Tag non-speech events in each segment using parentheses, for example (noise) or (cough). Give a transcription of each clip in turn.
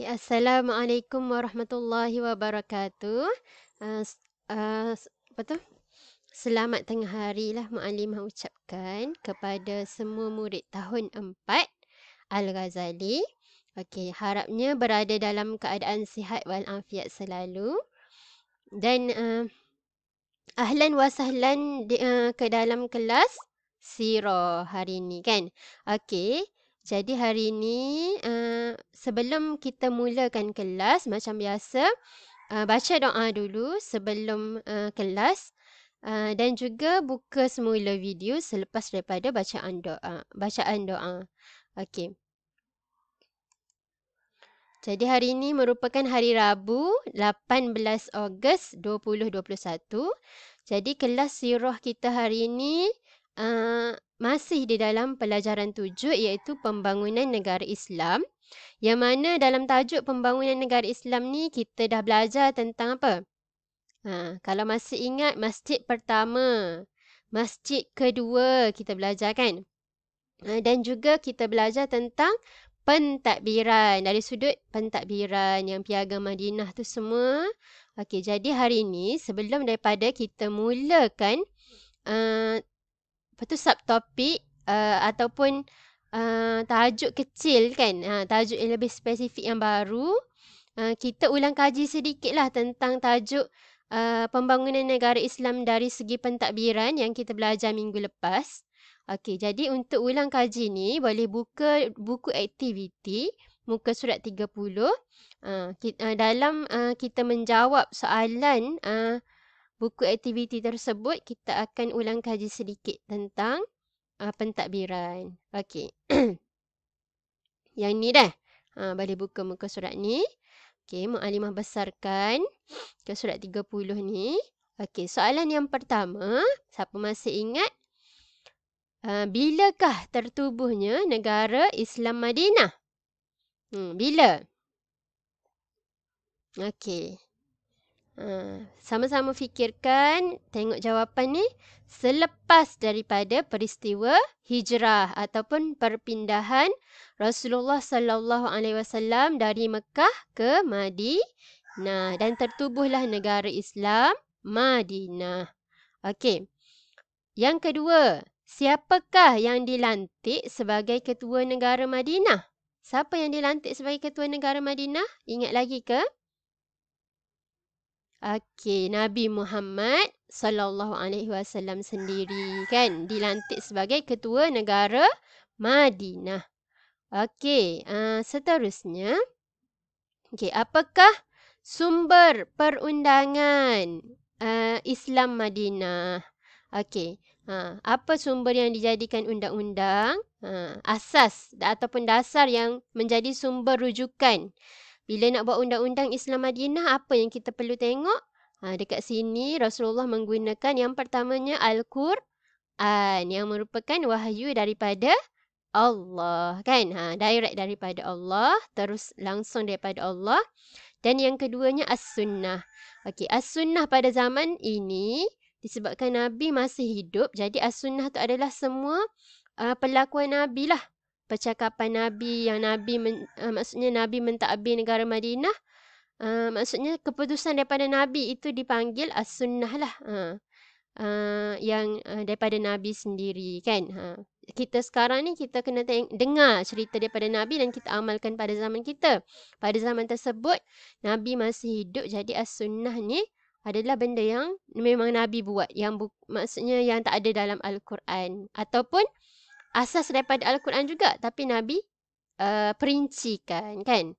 Okay, Assalamualaikum warahmatullahi wabarakatuh. Uh, uh, Selamat tengah hari lah Mak Alimah ucapkan kepada semua murid tahun 4 Al-Ghazali. Okay, harapnya berada dalam keadaan sihat walafiat selalu. Dan uh, ahlan wa sahlan di, uh, ke dalam kelas Siro hari ni kan. Okay. Jadi hari ini uh, eh, sebelum kita mulakan kelas macam biasa uh, baca doa dulu sebelum uh, kelas uh, dan juga buka semula video selepas daripada bacaan doa bacaan doa. Okey. Jadi hari ini merupakan hari Rabu 18 Ogos 2021. Jadi kelas sirah kita hari ini uh, masih di dalam pelajaran tujuh iaitu pembangunan negara Islam yang mana dalam tajuk pembangunan negara Islam ni kita dah belajar tentang apa? Ha, kalau masih ingat masjid pertama, masjid kedua kita belajar kan? Ha, dan juga kita belajar tentang pentadbiran dari sudut pentadbiran yang piagam Madinah tu semua. Okey, jadi hari ini sebelum daripada kita mulakan uh, Lepas tu subtopik uh, ataupun uh, tajuk kecil kan. Ha, tajuk yang lebih spesifik yang baru. Uh, kita ulang kaji sedikit lah tentang tajuk uh, pembangunan negara Islam dari segi pentadbiran yang kita belajar minggu lepas. Okey, jadi untuk ulang kaji ni boleh buka buku aktiviti muka surat 30. Uh, kita, uh, dalam uh, kita menjawab soalan uh, buku aktiviti tersebut kita akan ulang kaji sedikit tentang uh, pentadbiran. Okey. (clears throat) Yang ni dah. Ha, ah, boleh buka muka surat ni. Okey, mu'alimah besarkan ke surat 30 ni. Okey, soalan yang pertama, siapa masih ingat? Uh, bilakah tertubuhnya negara Islam Madinah? Hmm, bila? Okey. Ha, sama-sama fikirkan tengok jawapan ni selepas daripada peristiwa hijrah ataupun perpindahan Rasulullah sallallahu alaihi wasallam dari Mekah ke Madinah dan tertubuhlah negara Islam Madinah. Okey. Yang kedua, siapakah yang dilantik sebagai ketua negara Madinah? Siapa yang dilantik sebagai ketua negara Madinah? Ingat lagi ke? Okey, Nabi Muhammad sallallahu alaihi wasallam sendiri kan dilantik sebagai ketua negara Madinah. Okey, uh, seterusnya Okey, apakah sumber perundangan uh, Islam Madinah? Okey, ha, apa sumber yang dijadikan undang-undang? Ha, asas ataupun dasar yang menjadi sumber rujukan. Bila nak buat undang-undang Islam Madinah, apa yang kita perlu tengok? Ha, dekat sini Rasulullah menggunakan yang pertamanya Al-Quran yang merupakan wahyu daripada Allah. Kan? Ha, direct daripada Allah, terus langsung daripada Allah. Dan yang keduanya As-Sunnah. Okey, As-Sunnah pada zaman ini disebabkan Nabi masih hidup. Jadi As-Sunnah itu adalah semua uh, perlakuan Nabi lah percakapan Nabi yang Nabi men, uh, maksudnya Nabi mentadbir negara Madinah uh, maksudnya keputusan daripada Nabi itu dipanggil as-sunnah lah uh, uh, yang uh, daripada Nabi sendiri kan uh, kita sekarang ni kita kena dengar cerita daripada Nabi dan kita amalkan pada zaman kita pada zaman tersebut Nabi masih hidup jadi as-sunnah ni adalah benda yang memang Nabi buat yang bu- maksudnya yang tak ada dalam Al-Quran ataupun asas daripada Al-Quran juga tapi Nabi uh, perincikan kan.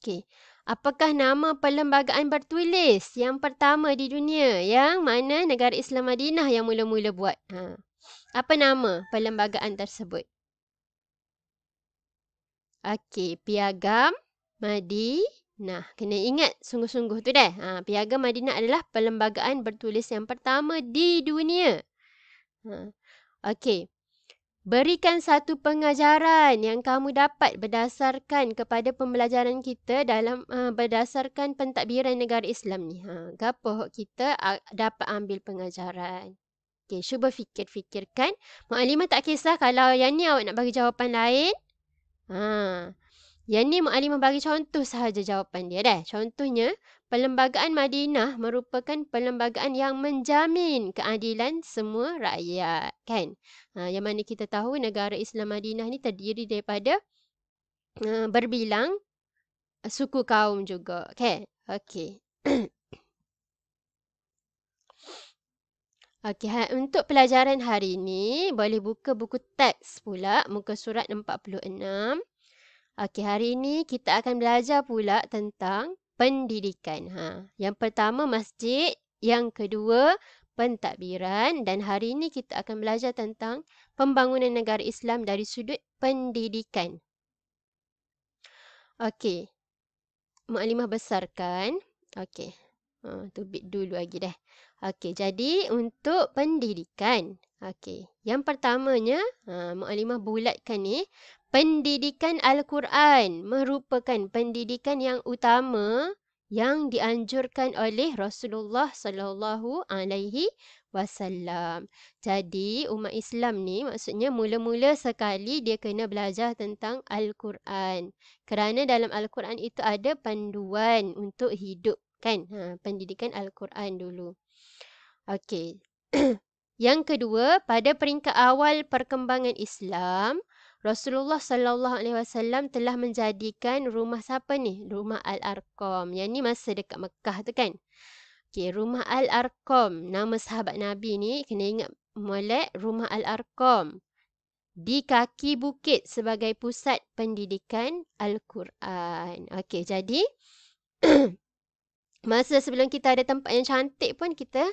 Okey. Apakah nama perlembagaan bertulis yang pertama di dunia yang mana negara Islam Madinah yang mula-mula buat? Ha. Apa nama perlembagaan tersebut? Okey, Piagam Madinah. Kena ingat sungguh-sungguh tu dah. Ha, Piagam Madinah adalah perlembagaan bertulis yang pertama di dunia. Ha. Okey. Berikan satu pengajaran yang kamu dapat berdasarkan kepada pembelajaran kita dalam uh, berdasarkan pentadbiran negara Islam ni. Ha, gapo kita uh, dapat ambil pengajaran? Okey, cuba fikir-fikirkan. Muallimah tak kisah kalau yang ni awak nak bagi jawapan lain. Ha. Yang ni Muallimah bagi contoh sahaja jawapan dia dah. Contohnya, Perlembagaan Madinah merupakan perlembagaan yang menjamin keadilan semua rakyat, kan? Ha, yang mana kita tahu negara Islam Madinah ni terdiri daripada uh, berbilang suku kaum juga, kan? Okey. (coughs) Okey, ha, untuk pelajaran hari ini boleh buka buku teks pula muka surat 46. Okey, hari ini kita akan belajar pula tentang pendidikan. Ha. Yang pertama masjid, yang kedua pentadbiran dan hari ini kita akan belajar tentang pembangunan negara Islam dari sudut pendidikan. Okey. Maklimah kan? Okey. Ha, bit dulu lagi dah. Okey, jadi untuk pendidikan. Okey. Yang pertamanya, ha, maklimah bulatkan ni. Pendidikan Al-Quran merupakan pendidikan yang utama yang dianjurkan oleh Rasulullah sallallahu alaihi wasallam. Jadi umat Islam ni maksudnya mula-mula sekali dia kena belajar tentang Al-Quran. Kerana dalam Al-Quran itu ada panduan untuk hidup kan? Ha, pendidikan Al-Quran dulu. Okey. (clears throat) yang kedua, pada peringkat awal perkembangan Islam, Rasulullah sallallahu alaihi wasallam telah menjadikan rumah siapa ni? Rumah Al-Arqam. Yang ni masa dekat Mekah tu kan. Okey, rumah Al-Arqam. Nama sahabat Nabi ni kena ingat molek rumah Al-Arqam. Di kaki bukit sebagai pusat pendidikan Al-Quran. Okey, jadi (clears throat) masa sebelum kita ada tempat yang cantik pun kita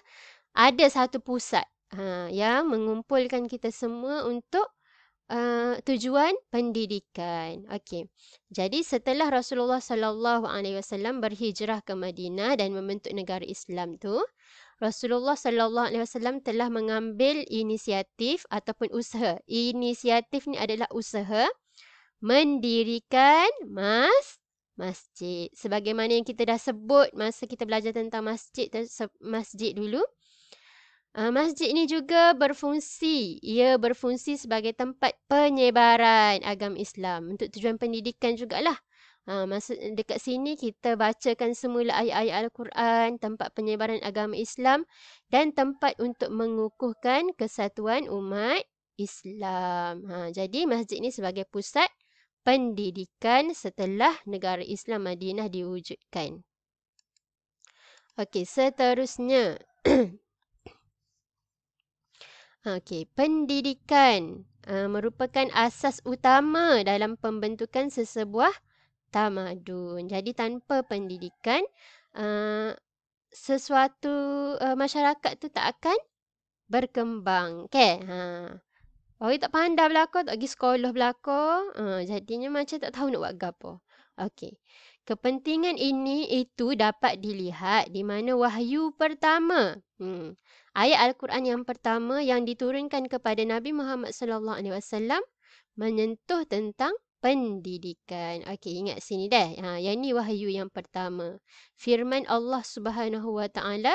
ada satu pusat ha, yang mengumpulkan kita semua untuk uh, tujuan pendidikan. Okey. Jadi setelah Rasulullah sallallahu alaihi wasallam berhijrah ke Madinah dan membentuk negara Islam tu, Rasulullah sallallahu alaihi wasallam telah mengambil inisiatif ataupun usaha. Inisiatif ni adalah usaha mendirikan mas masjid. Sebagaimana yang kita dah sebut masa kita belajar tentang masjid masjid dulu. Ah, masjid ini juga berfungsi, ia berfungsi sebagai tempat penyebaran agama Islam untuk tujuan pendidikan juga lah. masa, dekat sini kita bacakan semula ayat-ayat Al-Quran, tempat penyebaran agama Islam dan tempat untuk mengukuhkan kesatuan umat Islam. Ha, jadi masjid ini sebagai pusat pendidikan setelah negara Islam Madinah diwujudkan. Okey, seterusnya. (clears throat) Okey, pendidikan uh, merupakan asas utama dalam pembentukan sesebuah tamadun. Jadi tanpa pendidikan, uh, sesuatu uh, masyarakat tu tak akan berkembang. Okey, ha. Orang tak pandai belakang, tak pergi sekolah belakang. Uh, jadinya macam tak tahu nak buat gapo. Okey. Kepentingan ini itu dapat dilihat di mana wahyu pertama. Hmm. Ayat Al-Quran yang pertama yang diturunkan kepada Nabi Muhammad SAW menyentuh tentang pendidikan. Okey, ingat sini dah. Ha, yang ni wahyu yang pertama. Firman Allah Subhanahu wa taala,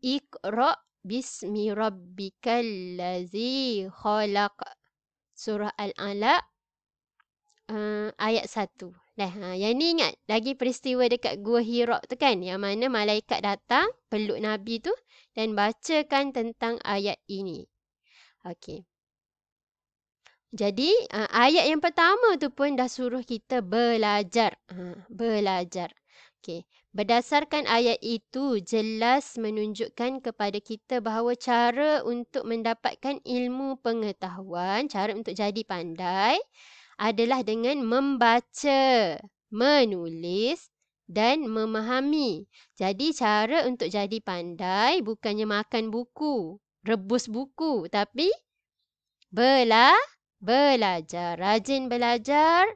"Iqra bismi rabbikal ladzi khalaq." Surah Al-Alaq uh, ayat Dah, ha, yang ni ingat lagi peristiwa dekat Gua Hirok tu kan yang mana malaikat datang peluk Nabi tu dan bacakan tentang ayat ini. Okey. Jadi uh, ayat yang pertama tu pun dah suruh kita belajar. Ha, belajar. Okey. Berdasarkan ayat itu jelas menunjukkan kepada kita bahawa cara untuk mendapatkan ilmu pengetahuan, cara untuk jadi pandai adalah dengan membaca, menulis dan memahami. Jadi cara untuk jadi pandai bukannya makan buku, rebus buku, tapi bela belajar, rajin belajar,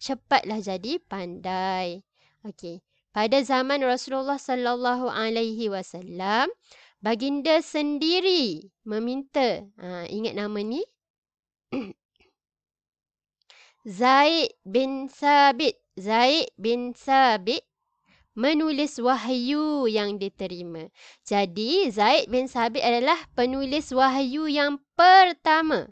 cepatlah jadi pandai. Okey. Pada zaman Rasulullah sallallahu alaihi wasallam, baginda sendiri meminta, ha, ingat nama ni? (clears throat) Zaid bin Sabit. Zaid bin Sabit menulis wahyu yang diterima. Jadi Zaid bin Sabit adalah penulis wahyu yang pertama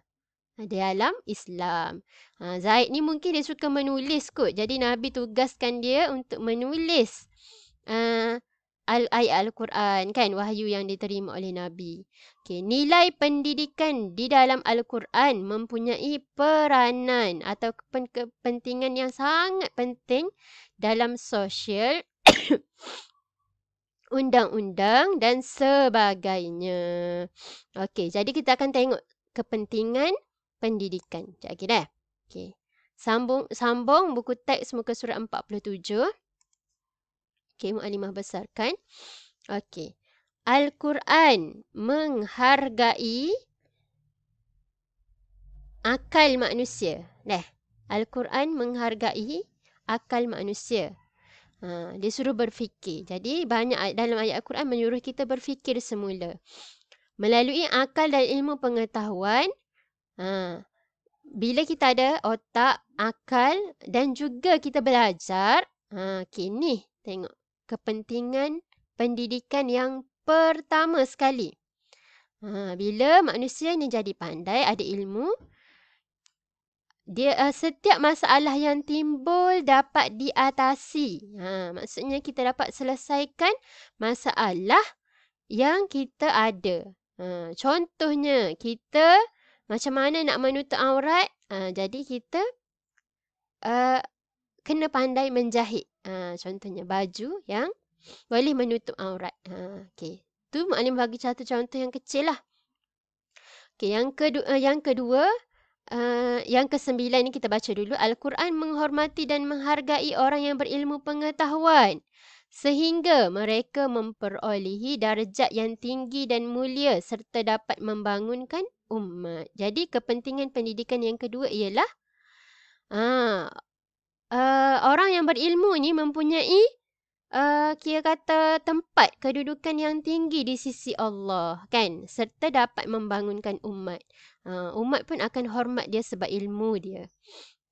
di alam Islam. Ha, Zaid ni mungkin dia suka menulis kot. Jadi Nabi tugaskan dia untuk menulis uh, ayat Al-Quran kan wahyu yang diterima oleh Nabi. Okay, nilai pendidikan di dalam Al-Quran mempunyai peranan atau kepentingan yang sangat penting dalam sosial (coughs) undang-undang dan sebagainya. Okey, jadi kita akan tengok kepentingan pendidikan. Jaga, lagi dah. Okey. Sambung, sambung buku teks muka surat 47. Okey, mu'alimah besar kan? Okey. Al-Quran menghargai akal manusia. Dah. Al-Quran menghargai akal manusia. Ha, dia suruh berfikir. Jadi, banyak dalam ayat Al-Quran menyuruh kita berfikir semula. Melalui akal dan ilmu pengetahuan, ha, bila kita ada otak, akal dan juga kita belajar, ha, okay, tengok kepentingan pendidikan yang pertama sekali. Ha, bila manusia ni jadi pandai, ada ilmu, dia uh, setiap masalah yang timbul dapat diatasi. Ha, maksudnya kita dapat selesaikan masalah yang kita ada. Ha, contohnya kita macam mana nak menutup aurat? Ha, jadi kita uh, kena pandai menjahit. Ah, contohnya baju yang boleh menutup aurat. Ha, ah, okay. Tu maknanya bagi satu contoh yang kecil lah. Okay, ah, yang kedua, yang kedua Uh, yang kesembilan ni kita baca dulu Al-Quran menghormati dan menghargai orang yang berilmu pengetahuan Sehingga mereka memperolehi darjat yang tinggi dan mulia Serta dapat membangunkan umat Jadi kepentingan pendidikan yang kedua ialah uh, uh, orang yang berilmu ini mempunyai uh, kira kata tempat kedudukan yang tinggi di sisi Allah kan serta dapat membangunkan umat uh, umat pun akan hormat dia sebab ilmu dia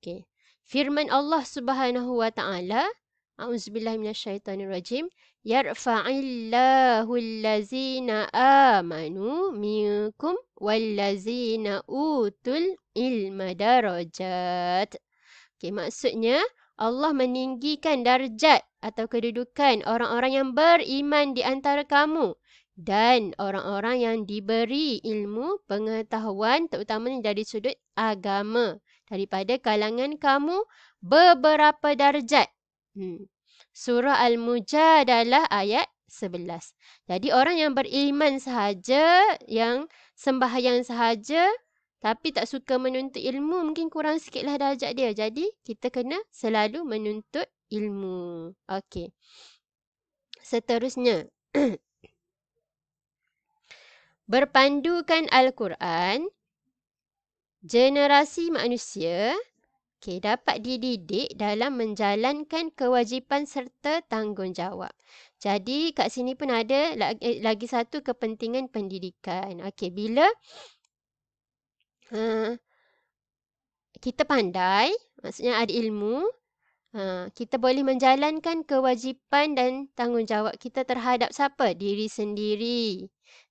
okey firman Allah Subhanahu wa taala auzubillahi minasyaitonirrajim yarfa'illahu allazina amanu minkum wallazina utul ilma darajat Okay, maksudnya Allah meninggikan darjat atau kedudukan orang-orang yang beriman di antara kamu dan orang-orang yang diberi ilmu pengetahuan terutamanya dari sudut agama daripada kalangan kamu beberapa darjat. Hmm. Surah Al-Mujadalah ayat 11. Jadi orang yang beriman sahaja, yang sembahyang sahaja, tapi tak suka menuntut ilmu mungkin kurang sikit lah darjat dia. Jadi kita kena selalu menuntut ilmu. Okey. Seterusnya. (clears throat) Berpandukan Al-Quran. Generasi manusia. Okey, dapat dididik dalam menjalankan kewajipan serta tanggungjawab. Jadi kat sini pun ada eh, lagi satu kepentingan pendidikan. Okey, bila uh, kita pandai, maksudnya ada ilmu, uh, kita boleh menjalankan kewajipan dan tanggungjawab kita terhadap siapa? Diri sendiri,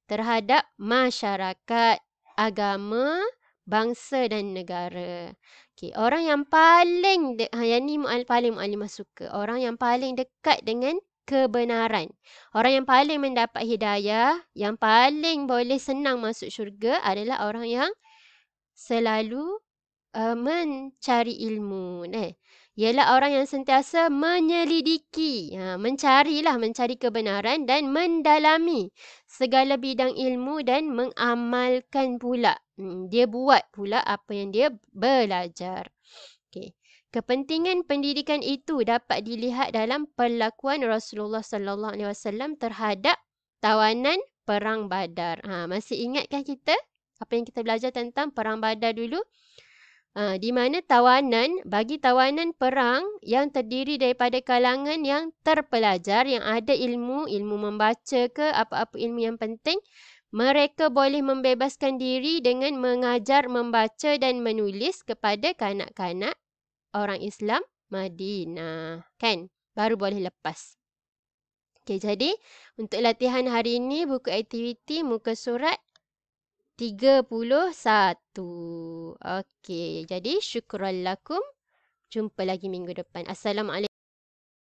terhadap masyarakat, agama, bangsa dan negara. Okay, orang yang paling, de- ha, yang ni mu'al- paling mu'alimah suka, orang yang paling dekat dengan kebenaran. Orang yang paling mendapat hidayah, yang paling boleh senang masuk syurga adalah orang yang selalu uh, mencari ilmu. Eh, ialah orang yang sentiasa menyelidiki, ha, lah, mencari kebenaran dan mendalami segala bidang ilmu dan mengamalkan pula. Hmm, dia buat pula apa yang dia belajar. Okay. Kepentingan pendidikan itu dapat dilihat dalam perlakuan Rasulullah sallallahu alaihi wasallam terhadap tawanan perang Badar. Ha masih ingatkah kita apa yang kita belajar tentang perang badar dulu uh, di mana tawanan bagi tawanan perang yang terdiri daripada kalangan yang terpelajar yang ada ilmu ilmu membaca ke apa-apa ilmu yang penting mereka boleh membebaskan diri dengan mengajar membaca dan menulis kepada kanak-kanak orang Islam Madinah kan baru boleh lepas Okay, jadi untuk latihan hari ini buku aktiviti muka surat 31. Okey, jadi syukurlah kum. Jumpa lagi minggu depan. Assalamualaikum.